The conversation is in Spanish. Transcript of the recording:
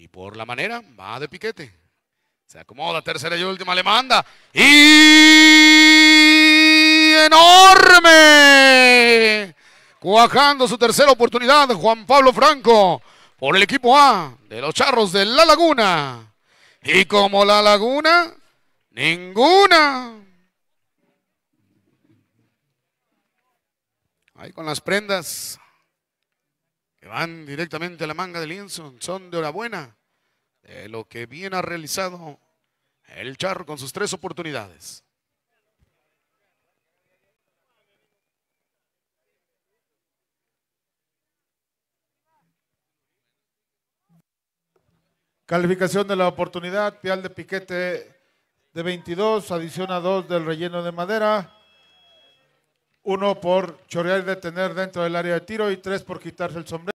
Y por la manera va de piquete. Se acomoda, tercera y última, le manda. Y enorme. Cuajando su tercera oportunidad, Juan Pablo Franco, por el equipo A de los Charros de La Laguna. Y como La Laguna, ninguna. Ahí con las prendas van directamente a la manga de Linson. Son de hora buena de lo que bien ha realizado el Charro con sus tres oportunidades. Calificación de la oportunidad, pial de piquete de 22, adiciona dos del relleno de madera, Uno por chorear y detener dentro del área de tiro y tres por quitarse el sombrero.